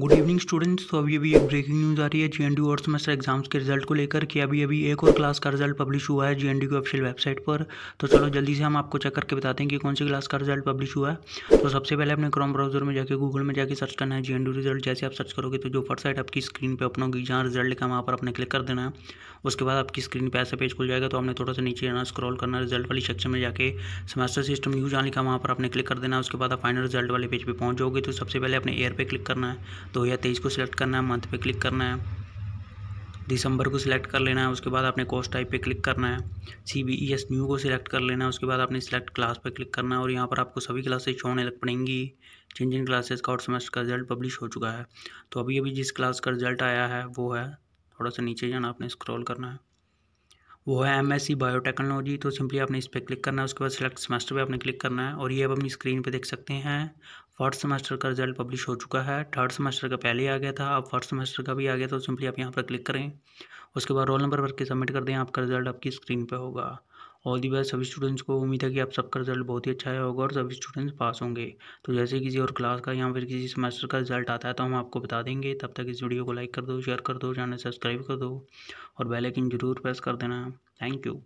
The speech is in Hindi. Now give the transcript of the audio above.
गुड इवनिंग स्टूडेंट्स तो अभी अभी एक ब्रेकिंग न्यूज़ आ रही है जीएनडी और सेमेस्टर एग्जाम्स के रिजल्ट को लेकर कि अभी अभी एक और क्लास का रिजल्ट पब्लिश हुआ है जीएनडी की ऑफिशियल वेबसाइट पर तो चलो जल्दी से हम आपको चेक करके बताते हैं कि कौन सी क्लास का रिजल्ट पब्लिश हुआ है तो सबसे पहले अपने क्रोम ब्राउजर में जाकर गूगल में जाकर सर्च करना है जी रिजल्ट जैसे आप सर्च करोगे तो जो फर्स्ट साइट आपकी स्क्रीन पर ओपन जहाँ रिजल्ट लिखा वहाँ पर अपने क्लिक कर देना है उसके बाद आपकी स्क्रीन पर ऐसा पेज खुल जाएगा तो आपने थोड़ा सा नीचे जाना स्क्रॉल करना रिजल्ट वाली सेक्शन में जाके सेमेस्टर सिस्टम यू जहाँ लिखा वहाँ पर आपने क्लिक कर देना है उसके बाद आप फाइनल रिजल्ट वाले पेज पर पहुँच जाओगे तो सबसे पहले अपने एयर पर क्लिक करना है दो हज़ार तेईस को सिलेक्ट करना है मंथ पे क्लिक करना है दिसंबर को सिलेक्ट कर लेना है उसके बाद आपने कोर्स टाइप पे क्लिक करना है C B E S new को सिलेक्ट कर लेना है उसके बाद आपने सिलेक्ट क्लास पे क्लिक करना है और यहाँ पर आपको सभी क्लासेस छोड़ने लग पड़ेंगी जिन जिन क्लासेस का और सेमेस्टर का रिजल्ट पब्लिश हो चुका है तो अभी अभी जिस क्लास का रिजल्ट आया है वो है थोड़ा सा नीचे जाना आपने स्क्रॉल करना है वो है एम एस सी बायोटेक्नोलॉजी तो सिंपली आपने इस पर क्लिक करना है उसके बाद सेलेक्ट सेमेस्टर पे आपने क्लिक करना है और ये आप अपनी स्क्रीन पे देख सकते हैं फर्स्ट सेमेस्टर का रिजल्ट पब्लिश हो चुका है थर्ड सेमेस्टर का पहले आ गया था अब फर्स्ट सेमेस्टर का भी आ गया तो सिंपली आप यहाँ पर क्लिक करें उसके बाद रोल नंबर भर के सबमिट कर दें आपका रिजल्ट आपकी स्क्रीन पर होगा ऑल दी बेस्ट सभी स्टूडेंट्स को उम्मीद है कि आप सबका रिजल्ट बहुत ही अच्छा आया होगा और सभी स्टूडेंट्स पास होंगे तो जैसे किसी और क्लास का या फिर किसी सेमेस्टर का रिजल्ट आता है तो हम आपको बता देंगे तब तक इस वीडियो को लाइक कर दो शेयर कर दो चैनल सब्सक्राइब कर दो और बेलाइकिन जरूर प्रेस कर देना थैंक यू